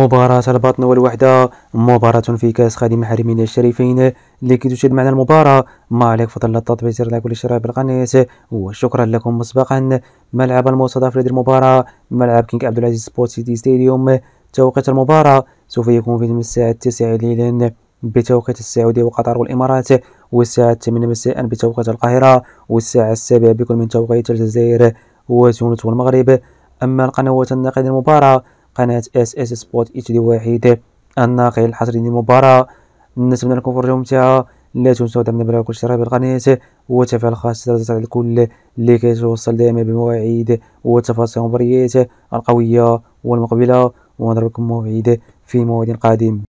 مباراة البطن والوحدة مباراة في كأس خادم الحرمين الشريفين لكي تشير معنا المباراة ما عليك فضل التطبيق زر كل والاشتراك بالقناة وشكرا لكم مسبقا ملعب المستضاف لدى المباراة ملعب كينك عبد العزيز سبورت سيتي ستاديوم توقيت المباراة سوف يكون في الساعة التاسعة ليلا بتوقيت السعودية وقطر والإمارات والساعة الثامنة مساء بتوقيت القاهرة والساعة السابعة بكل من توقيت الجزائر وتونس والمغرب أما القنوات الناقدة للمباراة قناة اس اس سبوت اتش دي واحد الناقل الحصري للمباراة نتمنى لكم فرجة ممتعة لا تنسوا دعمنا بلايك والاشتراك بالقناة وتفعيل الخاص لتطلع الكل اللي كيتوصل دائما بمواعيد وتفاصيل المباريات القوية والمقبلة ونضربكم موعد في موعد قادم